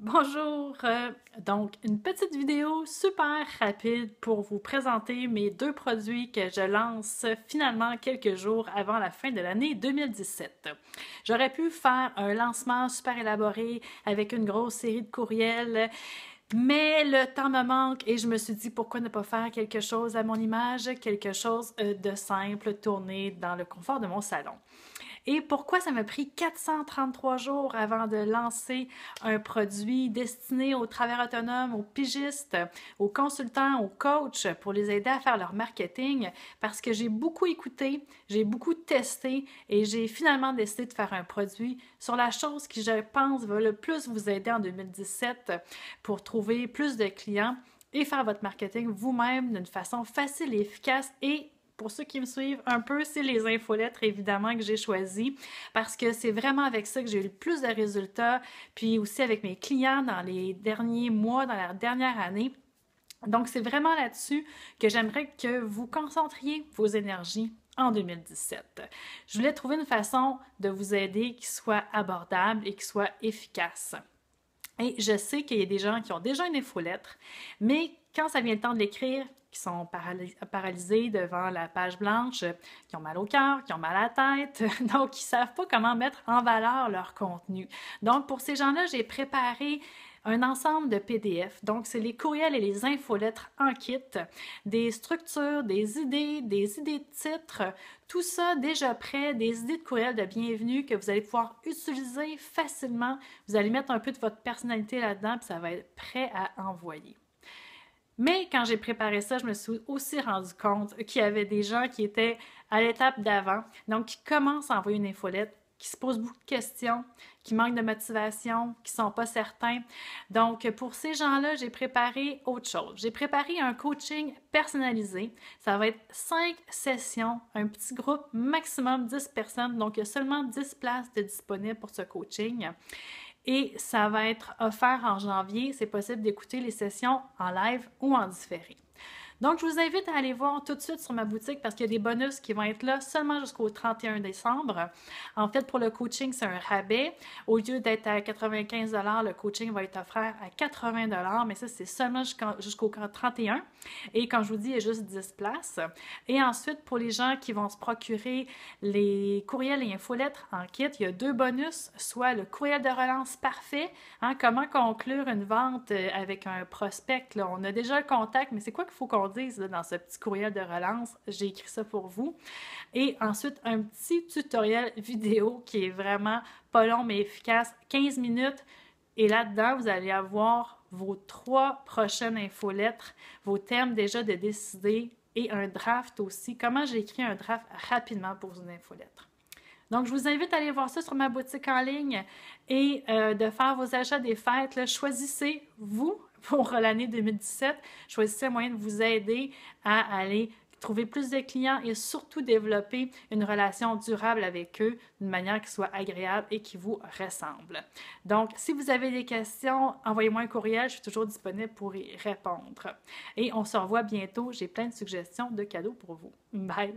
Bonjour! Euh, donc, une petite vidéo super rapide pour vous présenter mes deux produits que je lance finalement quelques jours avant la fin de l'année 2017. J'aurais pu faire un lancement super élaboré avec une grosse série de courriels. Mais le temps me manque et je me suis dit pourquoi ne pas faire quelque chose à mon image, quelque chose euh, de simple, tourné dans le confort de mon salon et pourquoi ça m'a pris 433 jours avant de lancer un produit destiné aux travailleurs autonomes, aux pigistes, aux consultants, aux coachs pour les aider à faire leur marketing parce que j'ai beaucoup écouté, j'ai beaucoup testé et j'ai finalement décidé de faire un produit sur la chose qui, je pense, va le plus vous aider en 2017 pour trouver plus de clients et faire votre marketing vous-même d'une façon facile et efficace et pour ceux qui me suivent un peu, c'est les infolettres évidemment que j'ai choisies parce que c'est vraiment avec ça que j'ai eu le plus de résultats, puis aussi avec mes clients dans les derniers mois, dans la dernière année. Donc c'est vraiment là-dessus que j'aimerais que vous concentriez vos énergies en 2017. Je voulais trouver une façon de vous aider qui soit abordable et qui soit efficace. Et je sais qu'il y a des gens qui ont déjà une infolettre, mais quand ça vient le temps de l'écrire, qui sont paralysés devant la page blanche, qui ont mal au cœur, qui ont mal à la tête, donc qui savent pas comment mettre en valeur leur contenu. Donc pour ces gens-là, j'ai préparé un ensemble de PDF. Donc, c'est les courriels et les infolettres en kit, des structures, des idées, des idées de titres, tout ça déjà prêt, des idées de courriels de bienvenue que vous allez pouvoir utiliser facilement. Vous allez mettre un peu de votre personnalité là-dedans, puis ça va être prêt à envoyer. Mais quand j'ai préparé ça, je me suis aussi rendu compte qu'il y avait des gens qui étaient à l'étape d'avant, donc qui commencent à envoyer une infolette, qui se posent beaucoup de questions, qui manquent de motivation, qui sont pas certains. Donc, pour ces gens-là, j'ai préparé autre chose. J'ai préparé un coaching personnalisé. Ça va être cinq sessions, un petit groupe, maximum 10 personnes. Donc, il y a seulement 10 places de disponibles pour ce coaching et ça va être offert en janvier. C'est possible d'écouter les sessions en live ou en différé. Donc, je vous invite à aller voir tout de suite sur ma boutique parce qu'il y a des bonus qui vont être là seulement jusqu'au 31 décembre. En fait, pour le coaching, c'est un rabais. Au lieu d'être à 95 le coaching va être offert à 80 mais ça, c'est seulement jusqu'au 31. Et quand je vous dis, il y a juste 10 places. Et ensuite, pour les gens qui vont se procurer les courriels et infolettres en kit, il y a deux bonus, soit le courriel de relance parfait, hein, comment conclure une vente euh, avec un prospect. Là. On a déjà le contact, mais c'est quoi qu'il faut qu'on dans ce petit courriel de relance. J'ai écrit ça pour vous. Et ensuite, un petit tutoriel vidéo qui est vraiment pas long mais efficace, 15 minutes. Et là-dedans, vous allez avoir vos trois prochaines infolettres, vos thèmes déjà de décider et un draft aussi. Comment j'écris un draft rapidement pour une infolettre. Donc, je vous invite à aller voir ça sur ma boutique en ligne et euh, de faire vos achats des fêtes. choisissez, vous, pour l'année 2017. Choisissez un moyen de vous aider à aller trouver plus de clients et surtout développer une relation durable avec eux d'une manière qui soit agréable et qui vous ressemble. Donc, si vous avez des questions, envoyez-moi un courriel, je suis toujours disponible pour y répondre. Et on se revoit bientôt, j'ai plein de suggestions de cadeaux pour vous. Bye!